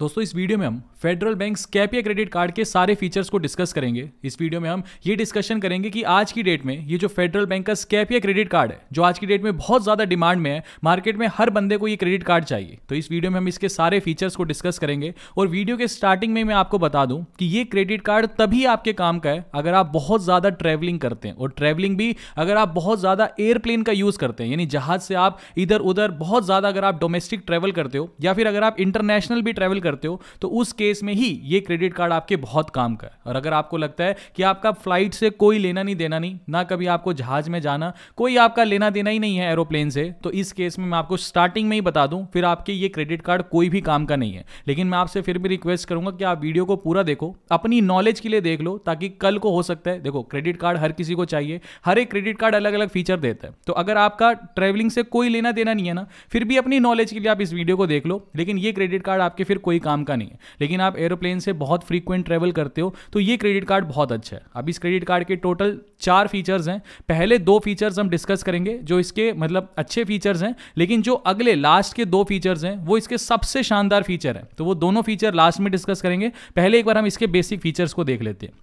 दोस्तों इस वीडियो में हम फेडरल बैंक स्कैप या क्रेडिट कार्ड के सारे फीचर्स को डिस्कस करेंगे इस वीडियो में हम ये डिस्कशन करेंगे कि आज की डेट में ये जो फेडरल बैंक का स्कैप या क्रेडिट कार्ड है जो आज की डेट में बहुत ज़्यादा डिमांड में है मार्केट में हर बंदे को ये क्रेडिट कार्ड चाहिए तो इस वीडियो में हम इसके सारे फीचर्स को डिस्कस करेंगे और वीडियो के स्टार्टिंग में मैं आपको बता दूँ कि ये क्रेडिट कार्ड तभी आपके काम का है अगर आप बहुत ज़्यादा ट्रैवलिंग करते हैं और ट्रैवलिंग भी अगर आप बहुत ज़्यादा एयरप्लेन का यूज़ करते हैं यानी जहाज़ से आप इधर उधर बहुत ज़्यादा अगर आप डोमेस्टिक ट्रैवल करते हो या फिर अगर आप इंटरनेशनल भी ट्रैवल करते हो तो उस केस में ही ये क्रेडिट कार्ड आपके बहुत काम का है और अगर आपको लगता है कि आपका फ्लाइट से कोई लेना नहीं देना नहीं ना कभी आपको जहाज में जाना कोई आपका लेना देना ही नहीं है एरोप्लेन से तो इस केस में मैं आपको स्टार्टिंग में ही बता दूं फिर आपके ये क्रेडिट कार्ड कोई भी काम का नहीं है लेकिन मैं आपसे फिर भी रिक्वेस्ट करूंगा कि आप वीडियो को पूरा देखो अपनी नॉलेज के लिए देख लो ताकि कल को हो सकता है देखो क्रेडिट कार्ड हर किसी को चाहिए हर एक क्रेडिट कार्ड अलग अलग फीचर देता है तो अगर आपका ट्रेवलिंग से कोई लेना देना नहीं है ना फिर भी अपनी नॉलेज के लिए आप इस वीडियो को देख लो लेकिन ये क्रेडिट कार्ड आपके फिर कोई कोई काम का नहीं है लेकिन आप एरोप्लेन से बहुत फ्रीक्वेंट ट्रेवल करते हो तो ये क्रेडिट कार्ड बहुत अच्छा है अब इस क्रेडिट कार्ड के टोटल चार फीचर्स हैं पहले दो फीचर्स हम डिस्कस करेंगे जो इसके मतलब अच्छे फीचर्स हैं लेकिन जो अगले लास्ट के दो फीचर्स हैं वो इसके सबसे शानदार फीचर हैं तो वो दोनों फीचर लास्ट में डिस्कस करेंगे पहले एक बार हम इसके बेसिक फीचर्स को देख लेते हैं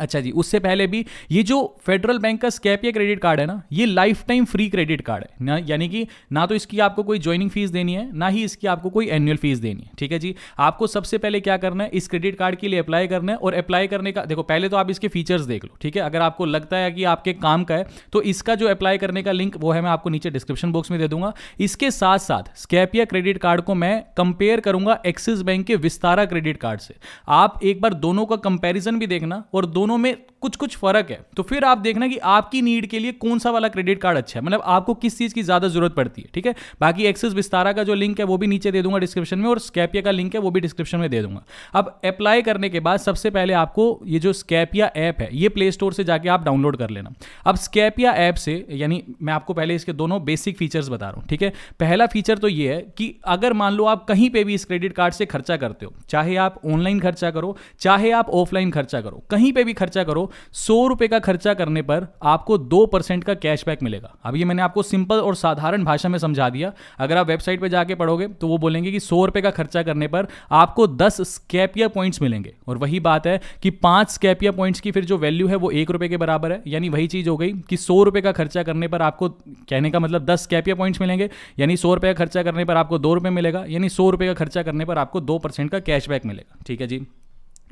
अच्छा जी उससे पहले भी ये जो फेडरल बैंक का स्कैप या क्रेडिट कार्ड है ना ये lifetime free credit card है ना यानी कि ना तो इसकी आपको कोई ज्वाइनिंग फीस देनी है ना ही इसकी आपको कोई एनुअल फीस देनी है ठीक है जी आपको सबसे पहले क्या करना है इस क्रेडिट कार्ड के लिए अप्लाई करना है और अप्लाई करने का देखो पहले तो आप इसके फीचर्स देख लो ठीक है अगर आपको लगता है कि आपके काम का है तो इसका जो अप्लाई करने का लिंक वो है मैं आपको नीचे डिस्क्रिप्शन बॉक्स में दे दूंगा इसके साथ साथ स्कैप या क्रेडिट कार्ड को मैं कंपेयर करूंगा एक्सिस बैंक के विस्तारा क्रेडिट कार्ड से आप एक बार दोनों का कंपेरिजन भी देखना और दोनों दोनों में कुछ कुछ फर्क है तो फिर आप देखना कि आपकी नीड के लिए कौन सा वाला क्रेडिट कार्ड अच्छा है मतलब आपको किस चीज़ की ज़्यादा जरूरत पड़ती है ठीक है बाकी एक्सेस विस्तारा का जो लिंक है वो भी नीचे दे दूंगा डिस्क्रिप्शन में और स्कैपिया का लिंक है वो भी डिस्क्रिप्शन में दे दूंगा अब अप्लाई करने के बाद सबसे पहले आपको ये जो स्कैपिया ऐप है ये प्ले स्टोर से जाके आप डाउनलोड कर लेना अब स्कैपिया ऐप से यानी मैं आपको पहले इसके दोनों बेसिक फीचर्स बता रहा हूँ ठीक है पहला फीचर तो ये है कि अगर मान लो आप कहीं पर भी इस क्रेडिट कार्ड से खर्चा करते हो चाहे आप ऑनलाइन खर्चा करो चाहे आप ऑफलाइन खर्चा करो कहीं पर भी भी खर्चा करो सौ रुपए का खर्चा करने पर आपको दो परसेंट का कैशबैक मिलेगा अब ये मैंने आपको सिंपल और साधारण भाषा में समझा दिया अगर आप वेबसाइट पर जाके पढ़ोगे तो वो बोलेंगे कि सौ रुपए का खर्चा करने पर आपको दस स्कैपिया पॉइंट्स मिलेंगे और वही बात है कि पांच स्कैपिया पॉइंट्स की फिर जो वैल्यू है वो एक रुपए के बराबर है यानी वही चीज़ हो गई कि सौ रुपए का खर्चा करने पर आपको कहने का मतलब दस स्कैपिया पॉइंट्स मिलेंगे यानी सौ रुपए का खर्चा करने पर आपको दो रुपए मिलेगा यानी सौ रुपए का खर्चा करने पर आपको दो परसेंट का कैशबैक मिलेगा ठीक है जी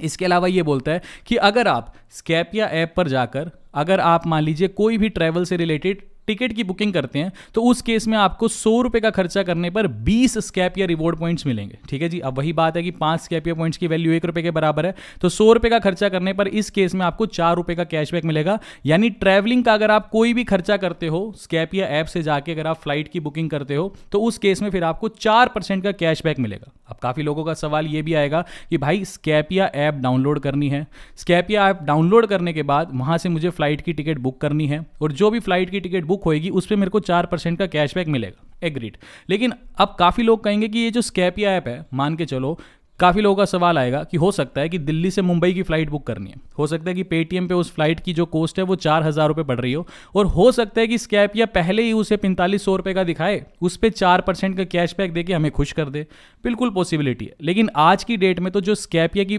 इसके अलावा ये बोलता है कि अगर आप स्कैप या ऐप पर जाकर अगर आप मान लीजिए कोई भी ट्रैवल से रिलेटेड टिकट की बुकिंग करते हैं तो उस केस में आपको सौ रुपये का खर्चा करने पर बीस स्कैप या रिवॉर्ड पॉइंट्स मिलेंगे ठीक है जी अब वही बात है कि पांच स्कैप या पॉइंट्स की वैल्यू एक रुपये के बराबर है तो सौ रुपये का खर्चा करने पर इस केस में आपको चार रुपये का कैशबैक मिलेगा यानी ट्रैवलिंग का अगर आप कोई भी खर्चा करते हो स्कैप या ऐप से जाके अगर आप फ्लाइट की बुकिंग करते हो तो उस केस में फिर आपको चार परसेंट का कैशबैक मिलेगा अब काफ़ी लोगों का सवाल ये भी आएगा कि भाई स्कैप या ऐप डाउनलोड करनी है स्कैप या ऐप डाउनलोड करने के बाद वहां से मुझे फ्लाइट की टिकट बुक करनी है और जो भी फ्लाइट की टिकट बुक होएगी उस पर मेरे को चार परसेंट का कैशबैक मिलेगा एग्रीड लेकिन अब काफ़ी लोग कहेंगे कि ये जो स्कैपिया ऐप है मान के चलो काफ़ी लोगों का सवाल आएगा कि हो सकता है कि दिल्ली से मुंबई की फ़्लाइट बुक करनी है हो सकता है कि पेटीएम पे उस फ्लाइट की जो कॉस्ट है वो चार हज़ार रुपये पड़ रही हो और हो सकता है कि स्कैप या पहले ही उसे पैंतालीस सौ रुपये का दिखाए उस पर चार परसेंट का कैशबैक दे के हमें खुश कर दे बिल्कुल पॉसिबिलिटी है लेकिन आज की डेट में तो जो स्कैपिया की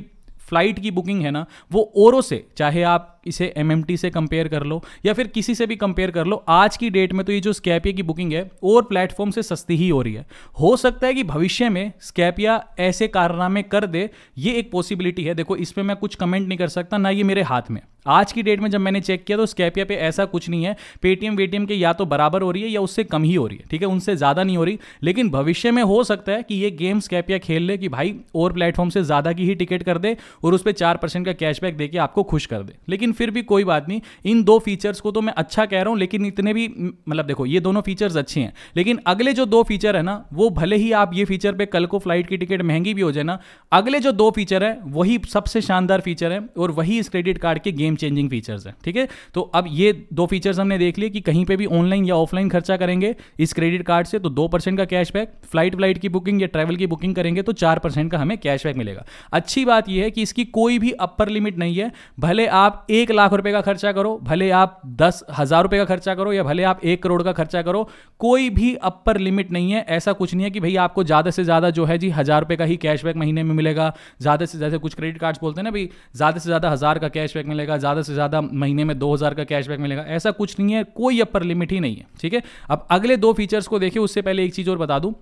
फ्लाइट की बुकिंग है ना वो ओरों से चाहे आप इसे एम से कंपेयर कर लो या फिर किसी से भी कंपेयर कर लो आज की डेट में तो ये जो स्कैपिया की बुकिंग है और प्लेटफॉर्म से सस्ती ही हो रही है हो सकता है कि भविष्य में स्कैपिया ऐसे कारनामे कर दे ये एक पॉसिबिलिटी है देखो इस पर मैं कुछ कमेंट नहीं कर सकता ना ये मेरे हाथ में आज की डेट में जब मैंने चेक किया तो स्कैपिया पे ऐसा कुछ नहीं है पेटीएम वेटीएम के या तो बराबर हो रही है या उससे कम ही हो रही है ठीक है उनसे ज़्यादा नहीं हो रही लेकिन भविष्य में हो सकता है कि ये गेम स्कैपिया खेल ले कि भाई और प्लेटफॉर्म से ज़्यादा की ही टिकट कर दे और उस पर चार परसेंट का कैशबैक के आपको खुश कर दे लेकिन फिर भी कोई बात नहीं इन दो फीचर्स को तो मैं अच्छा कह रहा हूँ लेकिन इतने भी मतलब देखो ये दोनों फीचर्स अच्छे हैं लेकिन अगले जो दो फीचर है ना वो भले ही आप ये फीचर पे कल को फ्लाइट की टिकट महंगी भी हो जाए ना अगले जो दो फीचर है वही सबसे शानदार फीचर है और वही इस क्रेडिट कार्ड के गेम चेंजिंग फीचर्स है ठीक है तो अब ये दो फीचर्स हमने देख लिए कि कहीं पर भी ऑनलाइन या ऑफलाइन खर्चा करेंगे इस क्रेडिट कार्ड से तो दो परसेंट का कैशबैक फ्लाइट फ्लाइट की बुकिंग या ट्रैवल की बुकिंग करेंगे तो चार परसेंट का हमें कैशबैक मिलेगा अच्छी बात यह है कि इसकी कोई भी अपर लिमिट नहीं है भले आप एक एक लाख रुपए का खर्चा करो भले आप दस हजार रुपए का खर्चा करो या भले आप एक करोड़ का खर्चा करो कोई भी अपर लिमिट नहीं है ऐसा कुछ नहीं है कि भाई आपको ज़्यादा से ज़्यादा जो है जी हज़ार रुपए का ही कैशबैक महीने में मिलेगा ज़्यादा से ज़्यादा कुछ क्रेडिट कार्ड्स बोलते हैं ना भाई ज़्यादा से ज़्यादा हज़ार का कैशबैक मिलेगा ज़्यादा से ज़्यादा महीने में दो हज़ार का कैशबैक मिलेगा ऐसा कुछ नहीं है कोई अपर लिमिट ही नहीं है ठीक है अब अगले दो फीचर्स को देखिए उससे पहले एक चीज़ और बता दू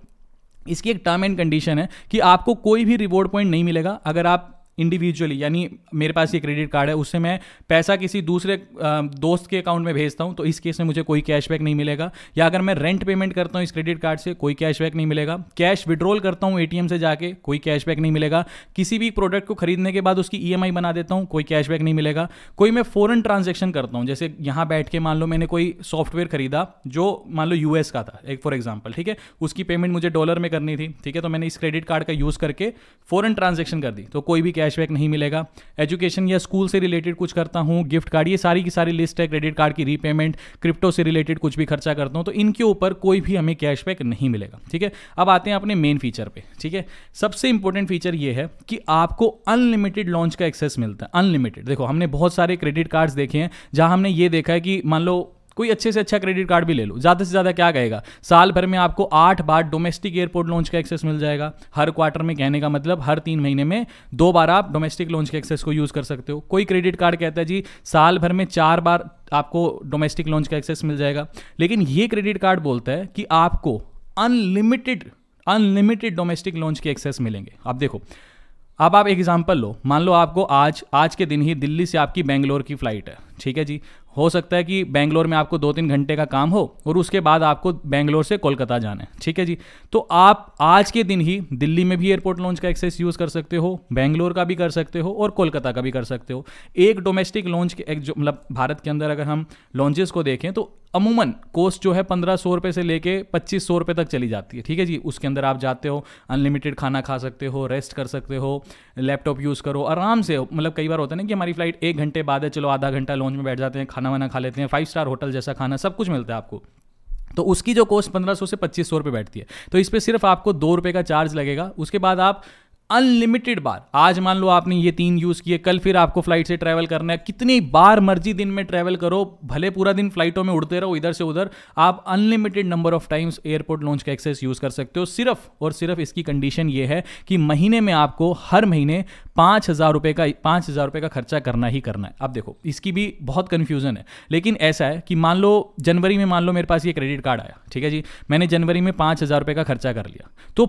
इसकी एक टर्म एंड कंडीशन है कि आपको कोई भी रिवॉर्ड पॉइंट नहीं मिलेगा अगर आप इंडिविजुअली यानी मेरे पास ये क्रेडिट कार्ड है उससे मैं पैसा किसी दूसरे दोस्त के अकाउंट में भेजता हूँ तो इस केस में मुझे कोई कैशबैक नहीं मिलेगा या अगर मैं रेंट पेमेंट करता हूँ इस क्रेडिट कार्ड से कोई कैशबैक नहीं मिलेगा कैश विड्रॉल करता हूँ एटीएम से जाके कोई कैशबैक नहीं मिलेगा किसी भी प्रोडक्ट को खरीदने के बाद उसकी ई e बना देता हूँ कोई कैशबैक नहीं मिलेगा कोई मैं फॉरन ट्रांजेक्शन करता हूँ जैसे यहाँ बैठ के मान लो मैंने कोई सॉफ्टवेयर खरीदा जो मान लो यूएस का था एक फॉर एग्जाम्पल ठीक है उसकी पेमेंट मुझे डॉलर में करनी थी ठीक है तो मैंने इस क्रेडिट कार्ड का यूज़ करके फॉरन ट्रांजेक्शन कर दी तो कोई भी कैशबैक नहीं मिलेगा एजुकेशन या स्कूल से रिलेटेड कुछ करता हूँ गिफ्ट कार्ड ये सारी की सारी लिस्ट है क्रेडिट कार्ड की रीपेमेंट क्रिप्टो से रिलेटेड कुछ भी खर्चा करता हूँ तो इनके ऊपर कोई भी हमें कैशबैक नहीं मिलेगा ठीक है अब आते हैं अपने मेन फीचर पर ठीक है सबसे इंपॉर्टेंट फीचर ये है कि आपको अनलिमिटेड लॉन्च का एक्सेस मिलता है अनलिमिटेड देखो हमने बहुत सारे क्रेडिट कार्ड्स देखे हैं जहाँ हमने ये देखा है कि मान लो कोई अच्छे से अच्छा क्रेडिट कार्ड भी ले लो ज़्यादा से ज़्यादा क्या कहेगा साल भर में आपको आठ बार डोमेस्टिक एयरपोर्ट लॉन्च का एक्सेस मिल जाएगा हर क्वार्टर में कहने का मतलब हर तीन महीने में दो बार आप डोमेस्टिक लॉन्च के एक्सेस को यूज़ कर सकते हो कोई क्रेडिट कार्ड कहता है जी साल भर में चार बार आपको डोमेस्टिक लॉन्च का एक्सेस मिल जाएगा लेकिन ये क्रेडिट कार्ड बोलता है कि आपको अनलिमिटेड अनलिमिटेड डोमेस्टिक लॉन्च के एक्सेस मिलेंगे आप देखो अब आप एग्जाम्पल लो मान लो आपको आज आज के दिन ही दिल्ली से आपकी बेंगलोर की फ्लाइट है ठीक है जी हो सकता है कि बैंगलोर में आपको दो तीन घंटे का काम हो और उसके बाद आपको बैंगलोर से कोलकाता जाना है ठीक है जी तो आप आज के दिन ही दिल्ली में भी एयरपोर्ट लॉन्च का एक्सेस यूज़ कर सकते हो बैंगलोर का भी कर सकते हो और कोलकाता का भी कर सकते हो एक डोमेस्टिक लॉन्च के मतलब भारत के अंदर अगर हम लॉन्चेस को देखें तो अमूमन कोस्ट जो है पंद्रह सौ रुपये से लेके पच्चीस सौ रुपये तक चली जाती है ठीक है जी उसके अंदर आप जाते हो अनलिमिटेड खाना खा सकते हो रेस्ट कर सकते हो लैपटॉप यूज़ करो आराम से मतलब कई बार होता है ना कि हमारी फ्लाइट एक घंटे बाद है चलो आधा घंटा लॉन्च में बैठ जाते हैं खाना खाना वाना खा लेते हैं फाइव स्टार होटल जैसा खाना सब कुछ मिलता है आपको तो उसकी जो कॉस्ट पंद्रह सौ से पच्चीस सौ रुपये बैठती है तो इस पर सिर्फ आपको दो रुपये का चार्ज लगेगा उसके बाद आप अनलिमिटेड बार आज मान लो आपने ये तीन यूज किए कल फिर आपको फ्लाइट से ट्रैवल करना है कितनी बार मर्जी दिन में ट्रैवल करो भले पूरा दिन फ्लाइटों में उड़ते रहो इधर से उधर आप unlimited number of times airport lounge का एक्सेस यूज कर सकते हो सिर्फ और सिर्फ इसकी कंडीशन ये है कि महीने में आपको हर महीने पाँच हज़ार रुपए का पाँच हज़ार रुपए का खर्चा करना ही करना है आप देखो इसकी भी बहुत कन्फ्यूजन है लेकिन ऐसा है कि मान लो जनवरी में मान लो मेरे पास ये क्रेडिट कार्ड आया ठीक है जी मैंने जनवरी में पाँच हज़ार रुपये का खर्चा कर लिया तो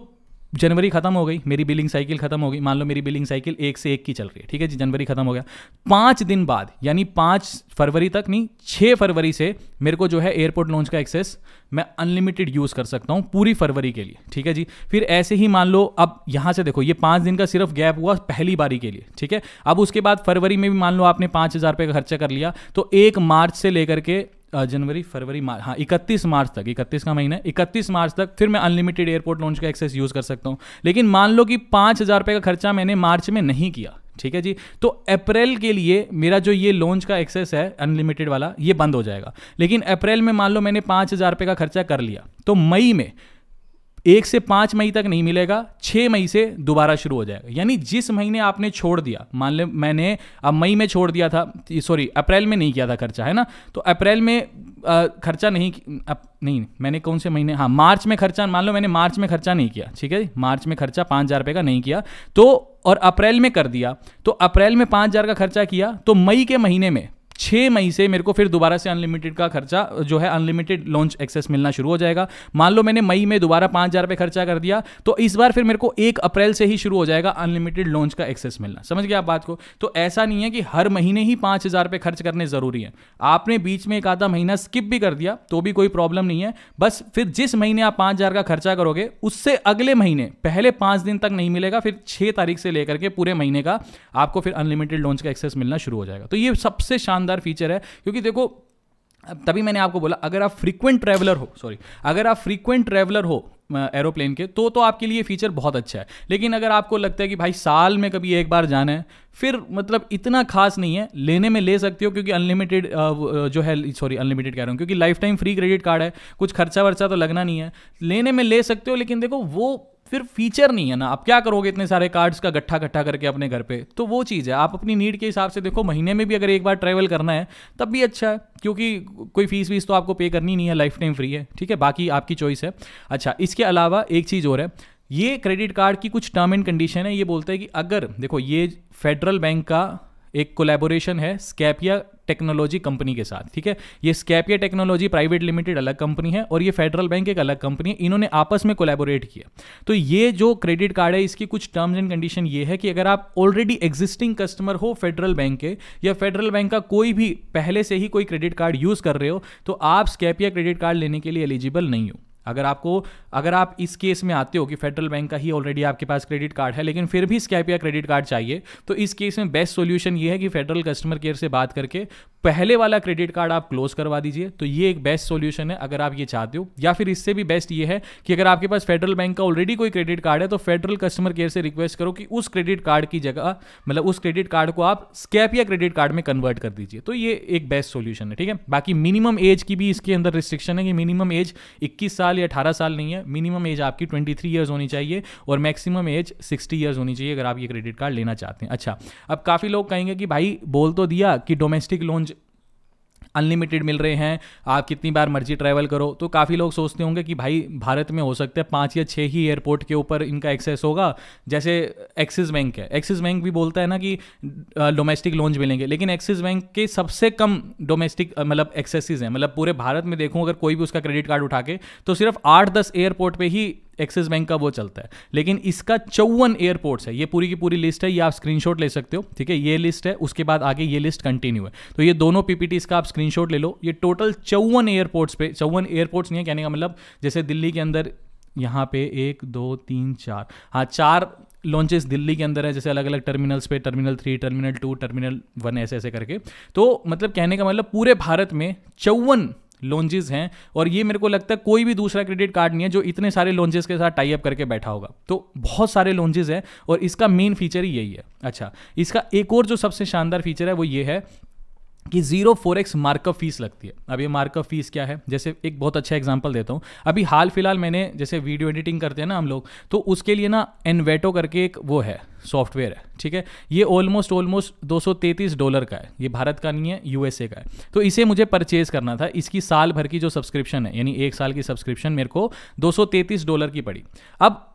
जनवरी खत्म हो गई मेरी बिलिंग साइकिल खत्म हो गई मान लो मेरी बिलिंग साइकिल एक से एक की चल रही है ठीक है जी जनवरी खत्म हो गया पाँच दिन बाद यानी पाँच फरवरी तक नहीं छः फरवरी से मेरे को जो है एयरपोर्ट लॉन्च का एक्सेस मैं अनलिमिटेड यूज़ कर सकता हूँ पूरी फरवरी के लिए ठीक है जी फिर ऐसे ही मान लो अब यहाँ से देखो ये पाँच दिन का सिर्फ गैप हुआ पहली बारी के लिए ठीक है अब उसके बाद फरवरी में भी मान लो आपने पाँच हज़ार रुपये का खर्चा कर लिया तो एक मार्च से लेकर के जनवरी फरवरी मार्च हाँ इकतीस मार्च तक इकतीस का महीना इकतीस मार्च तक फिर मैं अनलिमिटेड एयरपोर्ट लॉन्च का एक्सेस यूज़ कर सकता हूँ लेकिन मान लो कि पाँच हज़ार रुपये का खर्चा मैंने मार्च में नहीं किया ठीक है जी तो अप्रैल के लिए मेरा जो ये लॉन्च का एक्सेस है अनलिमिटेड वाला ये बंद हो जाएगा लेकिन अप्रैल में मान लो मैंने पाँच हज़ार रुपये का खर्चा कर लिया तो मई में एक से पाँच मई तक नहीं मिलेगा छः मई से दोबारा शुरू हो जाएगा यानी जिस महीने आपने छोड़ दिया मान लें मैंने अब मई में छोड़ दिया था सॉरी अप्रैल में नहीं किया था खर्चा है ना तो अप्रैल में आ, खर्चा नहीं अप, नहीं मैंने कौन से महीने हाँ मार्च में खर्चा मान लो मैंने मार्च में खर्चा नहीं किया ठीक है मार्च में खर्चा पाँच हज़ार रुपये का नहीं किया तो और अप्रैल में कर दिया तो अप्रैल में पाँच हज़ार का खर्चा किया तो मई के महीने में छः मई से मेरे को फिर दोबारा से अनलिमिटेड का खर्चा जो है अनलिमिटेड लॉन्च एक्सेस मिलना शुरू हो जाएगा मान लो मैंने मई में दोबारा पाँच हज़ार रुपये खर्चा कर दिया तो इस बार फिर मेरे को एक अप्रैल से ही शुरू हो जाएगा अनलिमिटेड लॉन्च का एक्सेस मिलना समझ गया आप बात को तो ऐसा नहीं है कि हर महीने ही पाँच हज़ार रुपये खर्च करने ज़रूरी है आपने बीच में एक आधा महीना स्किप भी कर दिया तो भी कोई प्रॉब्लम नहीं है बस फिर जिस महीने आप पाँच हज़ार का खर्चा करोगे उससे अगले महीने पहले पाँच दिन तक नहीं मिलेगा फिर छः तारीख से लेकर के पूरे महीने का आपको फिर अनलिमिटेड लॉन्च का एक्सेस मिलना शुरू हो जाएगा तो ये सबसे शानदार शानदार फीचर है क्योंकि देखो तभी मैंने आपको बोला अगर आप फ्रीक्वेंट ट्रैवलर हो सॉरी अगर आप फ्रीक्वेंट ट्रैवलर हो एरोप्लेन के तो तो आपके लिए फीचर बहुत अच्छा है लेकिन अगर आपको लगता है कि भाई साल में कभी एक बार जाना है फिर मतलब इतना खास नहीं है लेने में ले सकते हो क्योंकि अनलिमिटेड जो है सॉरी अनलिमिटेड कह रहा हूँ क्योंकि lifetime free credit card है कुछ खर्चा वर्चा तो लगना नहीं है लेने में ले सकते हो लेकिन देखो वो फिर फीचर नहीं है ना आप क्या करोगे इतने सारे कार्ड्स का गट्ठा गट्ठा करके अपने घर पे तो वो चीज़ है आप अपनी नीड के हिसाब से देखो महीने में भी अगर एक बार ट्रैवल करना है तब भी अच्छा है क्योंकि कोई फीस वीस तो आपको पे करनी नहीं है लाइफ टाइम फ्री है ठीक है बाकी आपकी चॉइस है अच्छा इसके अलावा एक चीज़ और है ये क्रेडिट कार्ड की कुछ टर्म एंड कंडीशन है ये बोलते हैं कि अगर देखो ये फेडरल बैंक का एक कोलेबोरेशन है स्कैपिया टेक्नोलॉजी कंपनी के साथ ठीक है ये स्कैपिया टेक्नोलॉजी प्राइवेट लिमिटेड अलग कंपनी है और ये फेडरल बैंक एक अलग कंपनी है इन्होंने आपस में कोलेबोरेट किया तो ये जो क्रेडिट कार्ड है इसकी कुछ टर्म्स एंड कंडीशन ये है कि अगर आप ऑलरेडी एग्जिस्टिंग कस्टमर हो फेडरल बैंक के या फेडरल बैंक का कोई भी पहले से ही कोई क्रेडिट कार्ड यूज़ कर रहे हो तो आप स्कैपिया क्रेडिट कार्ड लेने के लिए एलिजिबल नहीं हो अगर आपको अगर आप इस केस में आते हो कि फेडरल बैंक का ही ऑलरेडी आपके पास क्रेडिट कार्ड है लेकिन फिर भी स्कैप या क्रेडिट कार्ड चाहिए तो इस केस में बेस्ट सोल्यूशन ये है कि फेडरल कस्टमर केयर से बात करके पहले वाला क्रेडिट कार्ड आप क्लोज करवा दीजिए तो ये एक बेस्ट सोल्यूशन है अगर आप ये चाहते हो या फिर इससे भी बेस्ट ये है कि अगर आपके पास फेडरल बैंक का ऑलरेडी कोई क्रेडिट कार्ड है तो फेडरल कस्टमर केयर से रिक्वेस्ट करो कि उस क्रेडिट कार्ड की जगह मतलब उस क्रेडिट कार्ड को आप स्कैप या क्रेडिट कार्ड में कन्वर्ट कर दीजिए तो ये एक बेस्ट सोल्यूशन है ठीक है बाकी मिनिमम एज की भी इसके अंदर रिस्ट्रिक्शन है कि मिनिमम एज इक्कीस साल साल या अठारह साल नहीं है मिनिमम एज आपकी ट्वेंटी थ्री ईयर्स होनी चाहिए और मैक्सिमम एज सिक्सटी ईयर्स होनी चाहिए अगर आप ये क्रेडिट कार्ड लेना चाहते हैं अच्छा अब काफ़ी लोग कहेंगे कि भाई बोल तो दिया कि डोमेस्टिक लोन अनलिमिटेड मिल रहे हैं आप कितनी बार मर्जी ट्रैवल करो तो काफ़ी लोग सोचते होंगे कि भाई भारत में हो सकता है पाँच या छः ही एयरपोर्ट के ऊपर इनका एक्सेस होगा जैसे एक्सिस बैंक है एक्सिस बैंक भी बोलता है ना कि डोमेस्टिक लोन्स मिलेंगे लेकिन एक्सिस बैंक के सबसे कम डोमेस्टिक मतलब एक्सेसिस हैं मतलब पूरे भारत में देखूँ अगर कोई भी उसका क्रेडिट कार्ड उठा के तो सिर्फ आठ दस एयरपोर्ट पर ही एक्सिस बैंक का वो चलता है लेकिन इसका चौवन एयरपोर्ट्स है ये पूरी की पूरी लिस्ट है ये आप स्क्रीनशॉट ले सकते हो ठीक है ये लिस्ट है उसके बाद आगे ये लिस्ट कंटिन्यू है तो ये दोनों पीपीटी का आप स्क्रीनशॉट ले लो ये टोटल चौवन एयरपोर्ट्स पे चौवन एयरपोर्ट्स नहीं है कहने का मतलब जैसे दिल्ली के अंदर यहाँ पे एक दो तीन चार हाँ चार लॉन्चेस दिल्ली के अंदर है जैसे अलग अलग टर्मिनल्स पे terminal three terminal two terminal one ऐसे ऐसे करके तो मतलब कहने का मतलब पूरे भारत में चौवन लॉन्जेस हैं और ये मेरे को लगता है कोई भी दूसरा क्रेडिट कार्ड नहीं है जो इतने सारे लॉन्जेस के साथ टाई अप करके बैठा होगा तो बहुत सारे लॉन्जेस हैं और इसका मेन फीचर ही यही है अच्छा इसका एक और जो सबसे शानदार फीचर है वो ये है कि zero forex markup fees लगती है अब ये मार्कअप फीस क्या है जैसे एक बहुत अच्छा एग्जांपल देता हूँ अभी हाल फिलहाल मैंने जैसे वीडियो एडिटिंग करते हैं ना हम लोग तो उसके लिए ना एनवेटो करके एक वो है सॉफ्टवेयर है ठीक है ये ऑलमोस्ट ऑलमोस्ट 233 डॉलर का है ये भारत का नहीं है यूएसए का है तो इसे मुझे परचेज करना था इसकी साल भर की जो सब्सक्रिप्शन है यानी एक साल की सब्सक्रिप्शन मेरे को 233 डॉलर की पड़ी अब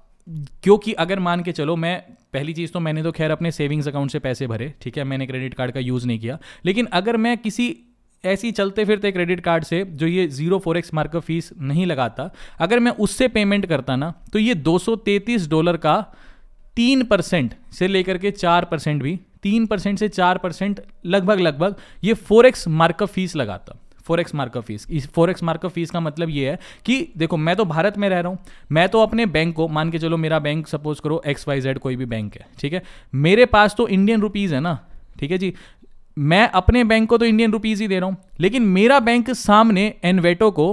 क्योंकि अगर मान के चलो मैं पहली चीज़ तो मैंने तो खैर अपने सेविंग्स अकाउंट से पैसे भरे ठीक है मैंने क्रेडिट कार्ड का यूज़ नहीं किया लेकिन अगर मैं किसी ऐसी चलते फिरते क्रेडिट कार्ड से जो ये zero forex markup fees नहीं लगाता अगर मैं उससे पेमेंट करता ना तो ये दो डॉलर का तीन परसेंट से लेकर के चार परसेंट भी तीन परसेंट से चार परसेंट लगभग लगभग ये फोर एक्स मार्कअप फीस लगाता फोर एक्स मार्कअप फीस इस फोर एक्स मार्कअप फीस का मतलब ये है कि देखो मैं तो भारत में रह रहा हूँ मैं तो अपने बैंक को मान के चलो मेरा बैंक सपोज करो एक्स वाई जेड कोई भी बैंक है ठीक है मेरे पास तो इंडियन रुपीज़ है ना ठीक है जी मैं अपने बैंक को तो इंडियन रुपीज़ ही दे रहा हूँ लेकिन मेरा बैंक सामने एनवेटो को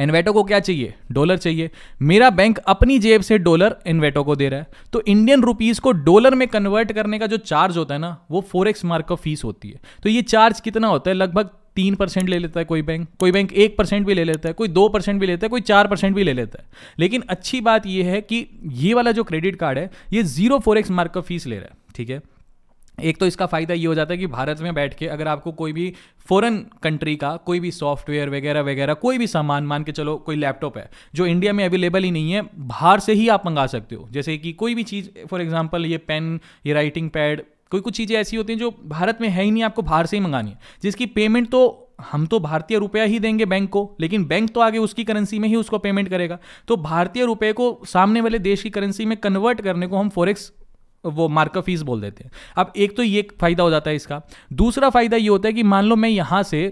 एनवेटो को क्या चाहिए डॉलर चाहिए मेरा बैंक अपनी जेब से डॉलर एनवेटो को दे रहा है तो इंडियन रुपीस को डॉलर में कन्वर्ट करने का जो चार्ज होता है ना वो फोर एक्स मार्क फीस होती है तो ये चार्ज कितना होता है लगभग तीन परसेंट ले लेता है कोई बैंक कोई बैंक एक परसेंट भी ले लेता है कोई दो परसेंट भी लेता है कोई चार परसेंट भी ले लेता है लेकिन अच्छी बात यह है कि ये वाला जो क्रेडिट कार्ड है ये जीरो फोर एक्स मार्क का फीस ले रहा है ठीक है एक तो इसका फ़ायदा ये हो जाता है कि भारत में बैठ के अगर आपको कोई भी फॉरेन कंट्री का कोई भी सॉफ्टवेयर वगैरह वगैरह कोई भी सामान मान के चलो कोई लैपटॉप है जो इंडिया में अवेलेबल ही नहीं है बाहर से ही आप मंगा सकते हो जैसे कि कोई भी चीज़ फॉर एग्जांपल ये पेन ये राइटिंग पैड कोई कुछ चीज़ें ऐसी होती हैं जो भारत में है ही नहीं आपको बाहर से ही मंगानी है जिसकी पेमेंट तो हम तो भारतीय रुपया ही देंगे बैंक को लेकिन बैंक तो आगे उसकी करेंसी में ही उसको पेमेंट करेगा तो भारतीय रुपये को सामने वाले देश की करेंसी में कन्वर्ट करने को हम फॉरेक्स वो मार्कअप फीस बोल देते हैं अब एक तो ये फायदा हो जाता है इसका दूसरा फायदा ये होता है कि मान लो मैं यहाँ से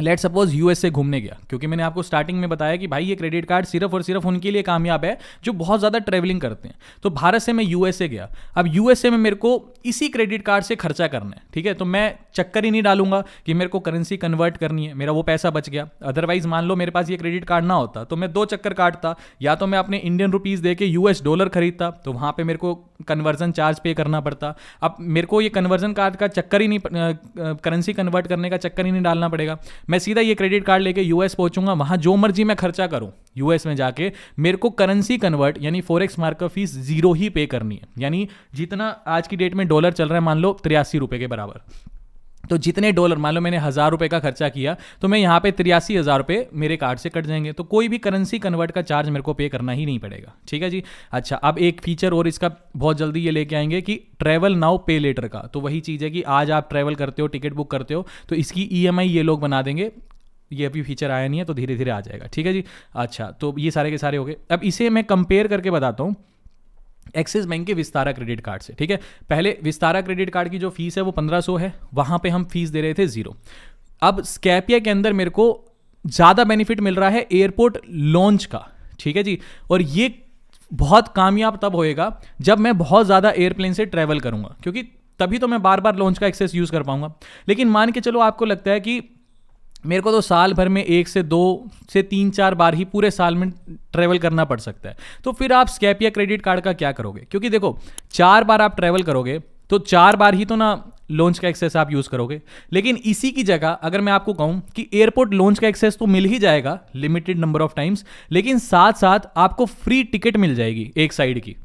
लेट सपोज यूएसए घूमने गया क्योंकि मैंने आपको स्टार्टिंग में बताया कि भाई ये क्रेडिट कार्ड सिर्फ और सिर्फ उनके लिए कामयाब है जो बहुत ज़्यादा ट्रेवलिंग करते हैं तो भारत से मैं यूएसए गया अब यूएसए में मेरे को इसी क्रेडिट कार्ड से खर्चा करना है ठीक है तो मैं चक्कर ही नहीं डालूंगा कि मेरे को करेंसी कन्वर्ट करनी है मेरा वो पैसा बच गया अदरवाइज मान लो मेरे पास ये क्रेडिट कार्ड ना होता तो मैं दो चक्कर काटता या तो मैं अपने इंडियन रुपीज़ दे के यूएस डॉलर खरीदता तो वहाँ पर मेरे को कन्वर्जन चार्ज पे करना पड़ता अब मेरे को ये कन्वर्जन कार्ड का चक्कर ही नहीं करेंसी कन्वर्ट करने का चक्कर ही नहीं डालना पड़ेगा मैं सीधा ये क्रेडिट कार्ड लेके यूएस पहुंचूंगा वहां जो मर्जी मैं खर्चा करूं यूएस में जाके मेरे को करेंसी कन्वर्ट यानी फोरेक्स मार्कअप फीस जीरो ही पे करनी है यानी जितना आज की डेट में डॉलर चल रहा है मान लो तिरासी रुपये के बराबर तो जितने डॉलर मान लो मैंने हज़ार रुपये का खर्चा किया तो मैं यहाँ पे तिरासी हज़ार रुपये मेरे कार्ड से कट जाएंगे तो कोई भी करेंसी कन्वर्ट का चार्ज मेरे को पे करना ही नहीं पड़ेगा ठीक है जी अच्छा अब एक फीचर और इसका बहुत जल्दी ये लेके आएंगे कि ट्रैवल नाउ पे लेटर का तो वही चीज़ है कि आज आप ट्रैवल करते हो टिकट बुक करते हो तो इसकी ई e ये लोग बना देंगे ये अभी फीचर आया नहीं है तो धीरे धीरे आ जाएगा ठीक है जी अच्छा तो ये सारे के सारे हो गए अब इसे मैं कंपेयर करके बताता हूँ एक्सिस बैंक के विस्तारा क्रेडिट कार्ड से ठीक है पहले विस्तारा क्रेडिट कार्ड की जो फीस है वो पंद्रह है वहाँ पर हम फीस दे रहे थे जीरो अब स्कैपिया के अंदर मेरे को ज़्यादा बेनिफिट मिल रहा है एयरपोर्ट लॉन्च का ठीक है जी और ये बहुत कामयाब तब होएगा जब मैं बहुत ज़्यादा एयरप्लेन से ट्रैवल करूँगा क्योंकि तभी तो मैं बार बार लॉन्च का एक्सेस यूज़ कर पाऊंगा लेकिन मान के चलो आपको लगता है कि मेरे को तो साल भर में एक से दो से तीन चार बार ही पूरे साल में ट्रैवल करना पड़ सकता है तो फिर आप स्कैप या क्रेडिट कार्ड का क्या करोगे क्योंकि देखो चार बार आप ट्रैवल करोगे तो चार बार ही तो ना लॉन्च का एक्सेस आप यूज़ करोगे लेकिन इसी की जगह अगर मैं आपको कहूं कि एयरपोर्ट लॉन्च का एक्सेस तो मिल ही जाएगा लिमिटेड नंबर ऑफ टाइम्स लेकिन साथ साथ आपको फ्री टिकट मिल जाएगी एक साइड की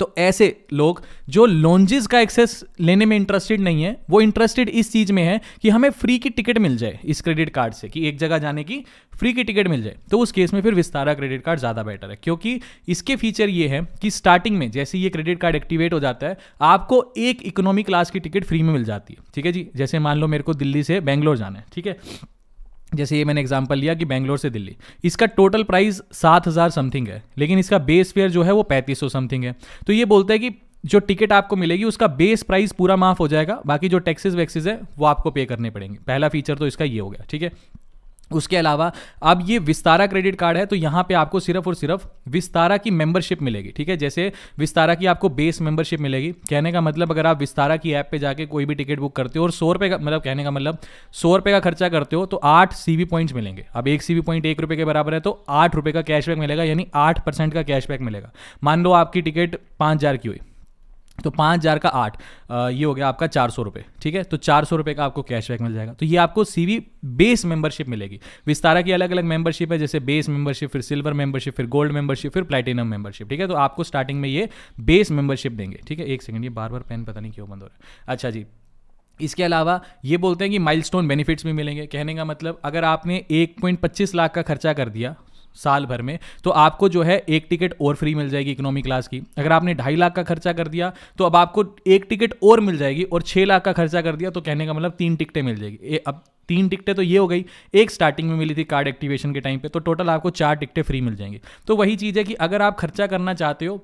तो ऐसे लोग जो लॉन्जेस का एक्सेस लेने में इंटरेस्टेड नहीं है वो इंटरेस्टेड इस चीज़ में है कि हमें फ्री की टिकट मिल जाए इस क्रेडिट कार्ड से कि एक जगह जाने की फ्री की टिकट मिल जाए तो उस केस में फिर विस्तारा क्रेडिट कार्ड ज़्यादा बेटर है क्योंकि इसके फीचर ये है कि स्टार्टिंग में जैसे ये क्रेडिट कार्ड एक्टिवेट हो जाता है आपको एक इकोनॉमी क्लास की टिकट फ्री में मिल जाती है ठीक है जी जैसे मान लो मेरे को दिल्ली से बैंगलोर जाना है ठीक है जैसे ये मैंने एग्जाम्पल लिया कि बैंगलोर से दिल्ली इसका टोटल प्राइस सात हज़ार समथिंग है लेकिन इसका बेस फेयर जो है वो पैंतीस सौ समथिंग है तो ये बोलता है कि जो टिकट आपको मिलेगी उसका बेस प्राइस पूरा माफ हो जाएगा बाकी जो टैक्सेस वैक्सीज है वो आपको पे करने पड़ेंगे पहला फीचर तो इसका ये हो गया ठीक है उसके अलावा अब ये विस्तारा क्रेडिट कार्ड है तो यहाँ पे आपको सिर्फ और सिर्फ विस्तारा की मेंबरशिप मिलेगी ठीक है जैसे विस्तारा की आपको बेस मेंबरशिप मिलेगी कहने का मतलब अगर आप विस्तारा की ऐप पे जाके कोई भी टिकट बुक करते हो और सौ रुपये का मतलब कहने का मतलब सौ रुपये का खर्चा करते हो तो आठ सी पॉइंट्स मिलेंगे अब एक सी पॉइंट एक रुपये के बराबर है तो आठ रुपये का कैशबैक मिलेगा यानी आठ परसेंट का कैशबैक मिलेगा मान लो आपकी टिकट पाँच हज़ार की हुई तो पाँच हज़ार का आठ ये हो गया आपका चार सौ रुपये ठीक है तो चार सौ रुपये का आपको कैशबैक मिल जाएगा तो ये आपको सीवी बेस मेंबरशिप मिलेगी विस्तारा की अलग अलग मेंबरशिप है जैसे बेस मेंबरशिप फिर सिल्वर मेंबरशिप फिर गोल्ड मेंबरशिप फिर प्लेटिनम मेंबरशिप ठीक है तो आपको स्टार्टिंग में ये बेस मेंबरशिप देंगे ठीक है एक सेकंड ये बार बार पेन पता नहीं क्यों बंद हो रहा है अच्छा जी इसके अलावा ये बोलते हैं कि माइलस्टोन बेनिफिट्स भी मिलेंगे कहने का मतलब अगर आपने 1.25 लाख का खर्चा कर दिया साल भर में तो आपको जो है एक टिकट और फ्री मिल जाएगी इकोनॉमी क्लास की अगर आपने ढाई लाख का खर्चा कर दिया तो अब आपको एक टिकट और मिल जाएगी और छः लाख का खर्चा कर दिया तो कहने का मतलब तीन टिकटें मिल जाएगी अब तीन टिकटें तो ये हो गई एक स्टार्टिंग में मिली थी कार्ड एक्टिवेशन के टाइम पे तो टोटल आपको चार टिकटें फ्री मिल जाएंगी तो वही चीज़ है कि अगर आप खर्चा करना चाहते हो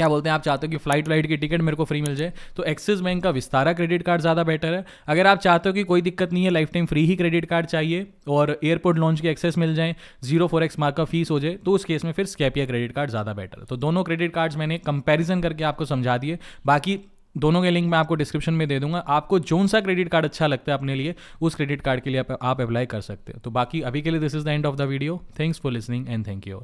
क्या बोलते हैं आप चाहते हो कि फ्लाइट वाइट की टिकट मेरे को फ्री मिल जाए तो एक्सिस बैंक का विस्तारा क्रेडिट कार्ड ज़्यादा बेटर है अगर आप चाहते हो कि कोई दिक्कत नहीं है लाइफ टाइम फ्री ही क्रेडिट कार्ड चाहिए और एयरपोर्ट लॉन्च के एक्सेस मिल जाए जीरो फोर एक्स मार्क का फीस हो जाए तो उस केस में फिर स्कैपिया क्रेडिट कार्ड ज़्यादा बेटर है तो दोनों क्रेडिट कार्ड्स मैंने कंपेरिजन करके आपको समझा दिए बाकी दोनों के लिंक मैं आपको डिस्क्रिप्शन में दे दूंगा आपको जो सा क्रेडिट कार्ड अच्छा लगता है अपने लिए उस क्रेडिट कार्ड के लिए आप अप्लाई कर सकते हो तो बाकी अभी के लिए this is the end of the video thanks for listening and thank you